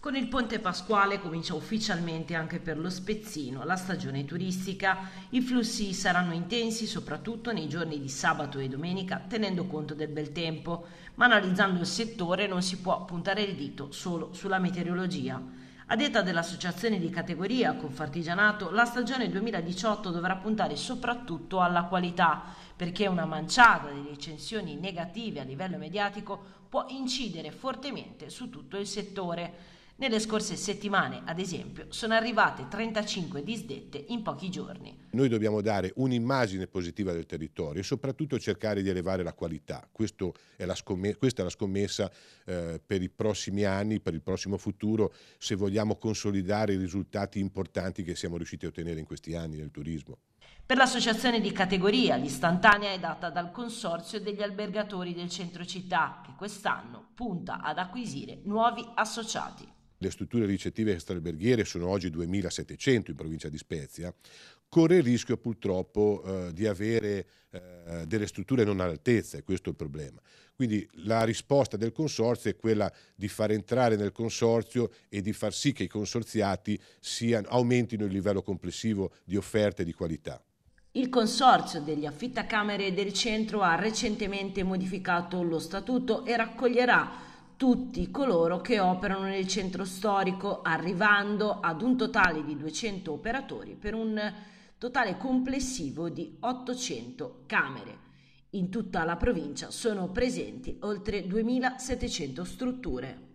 Con il Ponte Pasquale comincia ufficialmente anche per lo Spezzino la stagione turistica. I flussi saranno intensi soprattutto nei giorni di sabato e domenica tenendo conto del bel tempo, ma analizzando il settore non si può puntare il dito solo sulla meteorologia. A detta dell'associazione di categoria Confartigianato, la stagione 2018 dovrà puntare soprattutto alla qualità, perché una manciata di recensioni negative a livello mediatico può incidere fortemente su tutto il settore. Nelle scorse settimane, ad esempio, sono arrivate 35 disdette in pochi giorni. Noi dobbiamo dare un'immagine positiva del territorio e soprattutto cercare di elevare la qualità. È la questa è la scommessa eh, per i prossimi anni, per il prossimo futuro, se vogliamo consolidare i risultati importanti che siamo riusciti a ottenere in questi anni nel turismo. Per l'associazione di categoria l'istantanea è data dal Consorzio degli albergatori del centro città che quest'anno punta ad acquisire nuovi associati le strutture ricettive extraalberghiere sono oggi 2.700 in provincia di Spezia, corre il rischio purtroppo eh, di avere eh, delle strutture non all'altezza, e questo è il problema. Quindi la risposta del consorzio è quella di far entrare nel consorzio e di far sì che i consorziati siano, aumentino il livello complessivo di offerte e di qualità. Il Consorzio degli affittacamere del centro ha recentemente modificato lo statuto e raccoglierà tutti coloro che operano nel centro storico, arrivando ad un totale di 200 operatori per un totale complessivo di 800 camere. In tutta la provincia sono presenti oltre 2700 strutture.